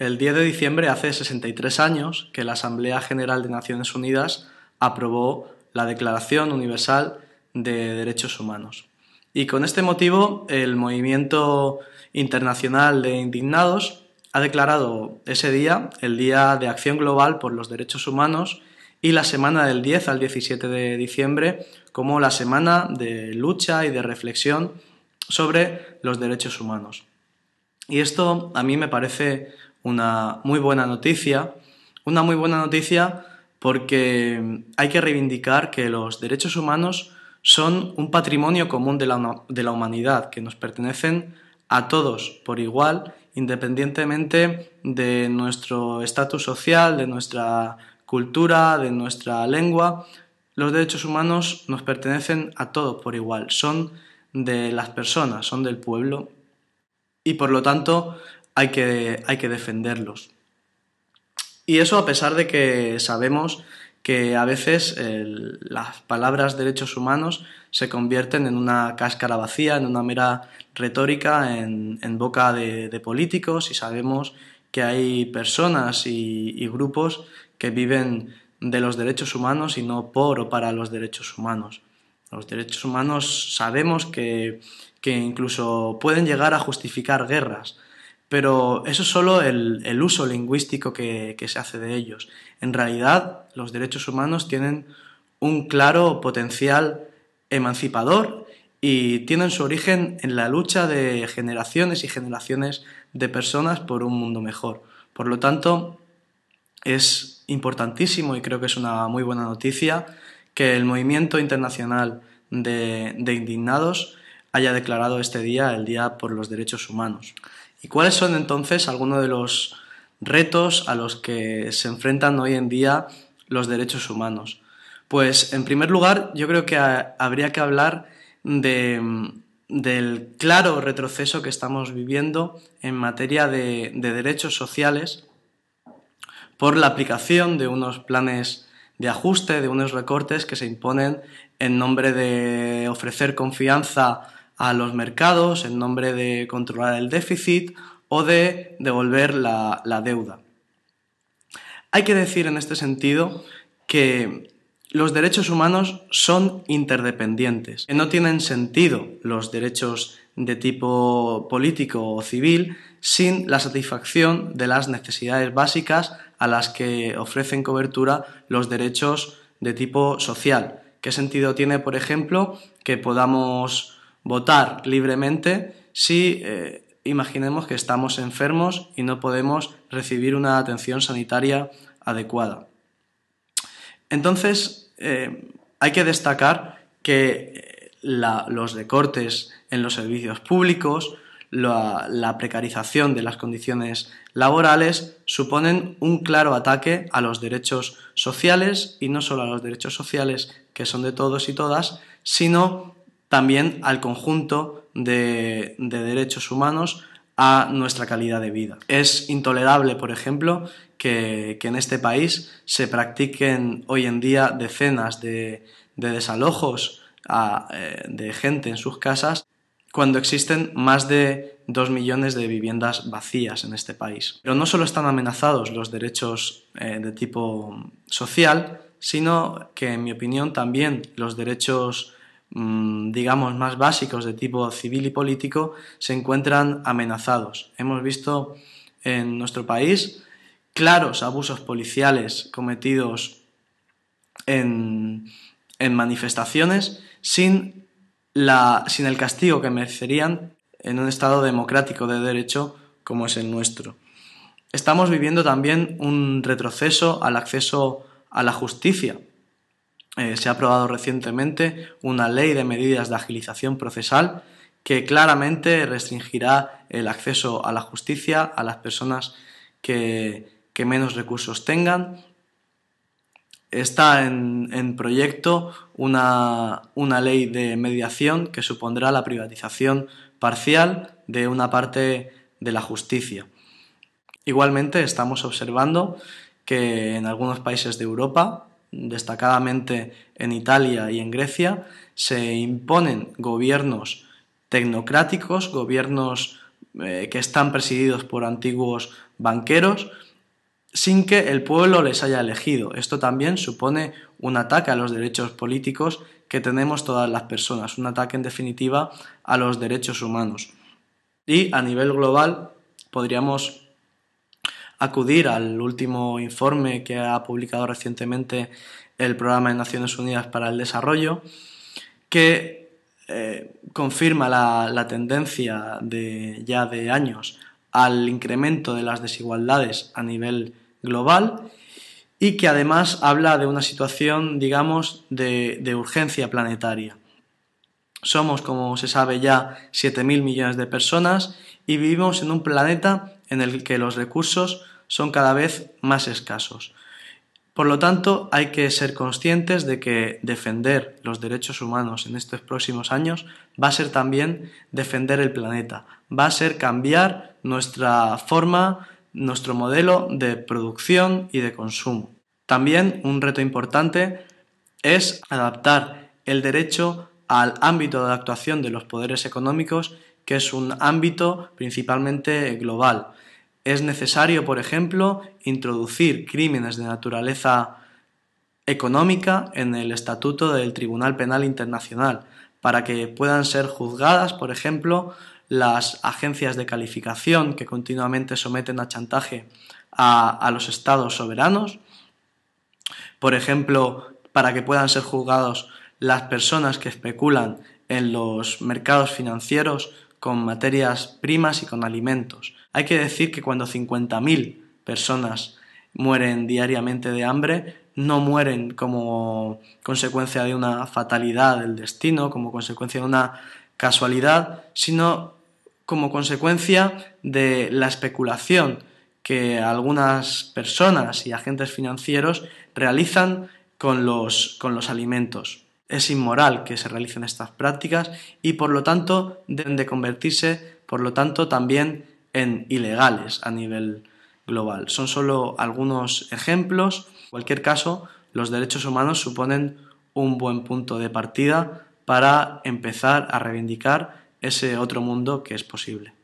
El 10 de diciembre hace 63 años que la Asamblea General de Naciones Unidas aprobó la Declaración Universal de Derechos Humanos. Y con este motivo, el movimiento internacional de indignados ha declarado ese día el Día de Acción Global por los Derechos Humanos y la semana del 10 al 17 de diciembre como la semana de lucha y de reflexión sobre los derechos humanos. Y esto a mí me parece una muy buena noticia. Una muy buena noticia porque hay que reivindicar que los derechos humanos son un patrimonio común de la, de la humanidad, que nos pertenecen a todos por igual, independientemente de nuestro estatus social, de nuestra cultura, de nuestra lengua. Los derechos humanos nos pertenecen a todos por igual, son de las personas, son del pueblo y por lo tanto hay que, defenderlos. Y eso a pesar de que sabemos que a veces eh, las palabras derechos humanos se convierten en una cáscara vacía, en una mera retórica en, boca de, políticos y sabemos que hay personas y, grupos que viven de los derechos humanos y no por o para los derechos humanos. Los derechos humanos sabemos que incluso pueden llegar a justificar guerras, pero eso es solo el, uso lingüístico que, se hace de ellos. En realidad, los derechos humanos tienen un claro potencial emancipador y tienen su origen en la lucha de generaciones y generaciones de personas por un mundo mejor. Por lo tanto, es importantísimo y creo que es una muy buena noticia que el movimiento internacional de indignados haya declarado este día el Día por los Derechos Humanos. ¿Y cuáles son entonces algunos de los retos a los que se enfrentan hoy en día los derechos humanos? Pues en primer lugar, yo creo que ah, habría que hablar mm, del claro retroceso que estamos viviendo en materia de derechos sociales por la aplicación de unos planes de ajuste, de unos recortes que se imponen en nombre de ofrecer confianza a los mercados en nombre de controlar el déficit o de devolver la, deuda. Hay que decir en este sentido que los derechos humanos son interdependientes, que no tienen sentido los derechos de tipo político o civil sin la satisfacción de las necesidades básicas a las que ofrecen cobertura los derechos de tipo social. ¿Qué sentido tiene, por ejemplo, que podamos votar libremente si eh, imaginemos que estamos enfermos y no podemos recibir una atención sanitaria adecuada. Entonces, eh, hay que destacar que eh, los recortes en los servicios públicos, la, la, precarización de las condiciones laborales suponen un claro ataque a los derechos sociales y no solo a los derechos sociales que son de todos y todas, sino también al conjunto de, derechos humanos a nuestra calidad de vida. Es intolerable, por ejemplo, que, en este país se practiquen hoy en día decenas de, desalojos eh, de gente en sus casas cuando existen más de dos millones de viviendas vacías en este país. Pero no solo están amenazados los derechos eh, de tipo social, sino que, en mi opinión, también los derechos Mm, digamos, más básicos de tipo civil y político se encuentran amenazados. Hemos visto en nuestro país claros abusos policiales cometidos en, manifestaciones sin el castigo que merecerían en un Estado democrático de derecho como es el nuestro. Estamos viviendo también un retroceso al acceso a la justicia eh, se ha aprobado recientemente una ley de medidas de agilización procesal que claramente restringirá el acceso a la justicia a las personas que, menos recursos tengan. Está en, proyecto una, ley de mediación que supondrá la privatización parcial de una parte de la justicia. Igualmente estamos observando que en algunos países de Europa, destacadamente en Italia y en Grecia, se imponen gobiernos tecnocráticos, gobiernos eh, que están presididos por antiguos banqueros, sin que el pueblo les haya elegido. Esto también supone un ataque a los derechos políticos que tenemos todas las personas, un ataque en definitiva a los derechos humanos. Y a nivel global podríamos acudir al último informe que ha publicado recientemente el Programa de Naciones Unidas para el Desarrollo, que eh, confirma la, tendencia de ya de años al incremento de las desigualdades a nivel global y que además habla de una situación, digamos, de, de urgencia planetaria. Somos, como se sabe ya, 7.000 millones de personas y vivimos en un planeta en el que los recursos son cada vez más escasos. Por lo tanto, hay que ser conscientes de que defender los derechos humanos en estos próximos años va a ser también defender el planeta, va a ser cambiar nuestra forma, nuestro modelo de producción y de consumo. También un reto importante es adaptar el derecho al ámbito de actuación de los poderes económicos, que es un ámbito principalmente global. Es necesario, por ejemplo, introducir crímenes de naturaleza económica en el estatuto del Tribunal Penal Internacional, para que puedan ser juzgadas, por ejemplo, las agencias de calificación que continuamente someten a chantaje a, los estados soberanos, por ejemplo, para que puedan ser juzgados las personas que especulan en los mercados financieros con materias primas y con alimentos. Hay que decir que cuando 50.000 personas mueren diariamente de hambre, no mueren como consecuencia de una fatalidad del destino, como consecuencia de una casualidad, sino como consecuencia de la especulación que algunas personas y agentes financieros realizan con los, con los alimentos es inmoral que se realicen estas prácticas y por lo tanto deben de convertirse, por lo tanto, también en ilegales a nivel global. Son solo algunos ejemplos. En cualquier caso, los derechos humanos suponen un buen punto de partida para empezar a reivindicar ese otro mundo que es posible.